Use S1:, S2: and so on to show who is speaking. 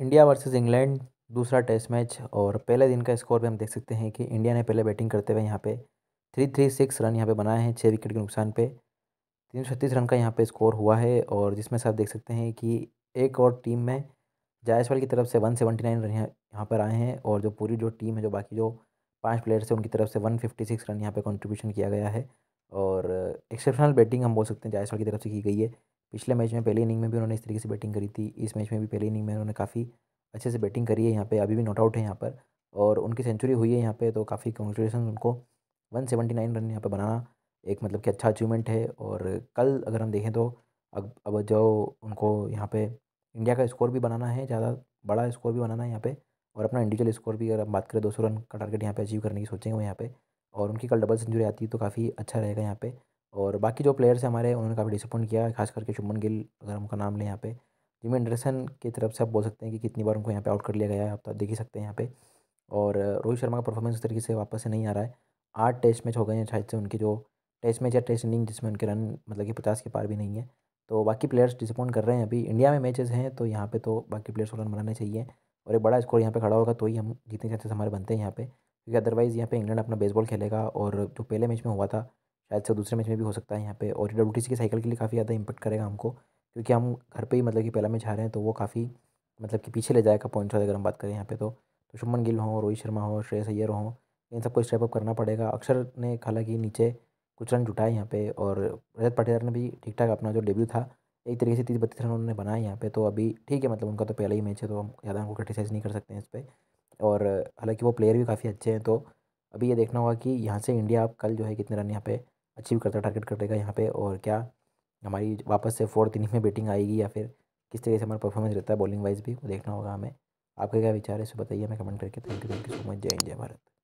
S1: India versus England दूसरा test match और पहले दिन का स्कोर भी हम देख सकते हैं कि इंडिया ने पहले बैटिंग करते हुए यहाँ पे थ्री थ्री सिक्स रन यहाँ पे बनाए हैं छः विकेट के नुकसान पे तीन सौ छत्तीस रन का यहाँ पे स्कोर हुआ है और जिसमें से आप देख सकते हैं कि एक और टीम में जायसवाल की तरफ से वन सेवेंटी नाइन रन यहाँ पर आए हैं और जो पूरी जो टीम है जो बाकी जो पांच प्लेयर्स हैं उनकी तरफ से वन फिफ्टी सिक्स रन यहाँ पर कॉन्ट्रीब्यूशन किया गया है और एक्सेप्शनल बैटिंग हम बोल सकते हैं जायसवाल की तरफ से की गई है पिछले मैच में पहले इनिंग में भी उन्होंने इस तरीके से बैटिंग करी थी इस मैच में भी पहले इनिंग में उन्होंने काफ़ी अच्छे से बैटिंग करी है यहाँ पे अभी भी नॉट आउट है यहाँ पर और उनकी सेंचुरी हुई है यहाँ पे तो काफ़ी कॉन्ग्रेचुलेसन उनको नाइन रन यहाँ पर बनाना एक मतलब कि अच्छा अचीवमेंट है और कल अगर हम देखें तो अब अब जो उनको यहाँ पे इंडिया का स्कोर भी बनाना है ज़्यादा बड़ा स्कोर भी बनाना है यहाँ पे और अपना इंडिविजुअल स्कोर भी अगर हम बात करें दो रन का टारगेट यहाँ पे अचीव करने की सोचेंगे वो यहाँ पे और उनकी कल डबल सेंचुरी आती है तो काफ़ी अच्छा रहेगा यहाँ पे और बाकी जो प्लेयर्स हैं हमारे उन्होंने काफ़ी डिसअपॉइंट किया खास करके शुभमन गिल अगर हम उनका नाम लें यहाँ पे जिम एंडरसन की तरफ से आप बोल सकते हैं कि कितनी बार उनको यहाँ पे आउट कर लिया गया है आप तो देख ही सकते हैं यहाँ पे और रोहित शर्मा का परफॉर्मेंस उस तरीके से वापस से नहीं आ रहा है आठ टेस्ट मैच हो गए हैं शायद से उनके जो टेस्ट मैच या टेस्ट इनिंग जिसमें उनके रन मतलब कि पचास के पार भी नहीं है तो बाकी प्लेयर्स डिसअपॉइंट कर रहे हैं अभी इंडिया में मैचेस हैं तो यहाँ पे तो बाकी प्लेयर्स को रन बनाने चाहिए और एक बड़ा स्कोर यहाँ पे खड़ा होगा तो ही हम जीतने चांसेस हमारे बनते हैं यहाँ पे क्योंकि अदरवाइज़ यहाँ पे इंग्लैंड अपना बेसबॉल खेलेगा और जो पहले मैच में हुआ था शायद से दूसरे मैच में भी हो सकता है यहाँ पे और डब्ल्यू टी सी की साइकिल के लिए काफ़ी ज़्यादा इम्पैक्ट करेगा हमको क्योंकि हम घर पे ही मतलब कि पहला मैच हारे हैं तो वो काफ़ी मतलब कि पीछे ले जाएगा पॉइंट्स अगर हम बात करें यहाँ पे तो, तो शुभमन गिल हों रोहित शर्मा हो श्रेयस अय्यर हों इन सबको स्टेप अप करना पड़ेगा अक्षर ने हालांकि नीचे कुछ रन जुटाए यहाँ पे और रजत पटेल ने भी ठीक ठाक अपना जो डेब्यू था एक तरीके से तीस बत्तीस रन उन्होंने बनाए यहाँ पे तो अभी ठीक है मतलब उनका तो पहला ही मैच है तो हम ज़्यादा उनको क्रिटिसाइज़ नहीं कर सकते हैं इस पर और हालांकि वो प्लेयर भी काफ़ी अच्छे हैं तो अभी ये देखना होगा कि यहाँ से इंडिया आप कल जो है कितने रन यहाँ पे अचीव करता टारगेट कर देगा यहाँ पे और क्या हमारी वापस से फोर्थ इनिंग में बैटिंग आएगी या फिर किस तरीके से हमारा परफॉर्मेंस रहता है बॉलिंग वाइज भी वो देखना होगा हमें आपका क्या विचार है इसे बताइए हमें कमेंट करके thank you thank you so much जय हिंद जय भारत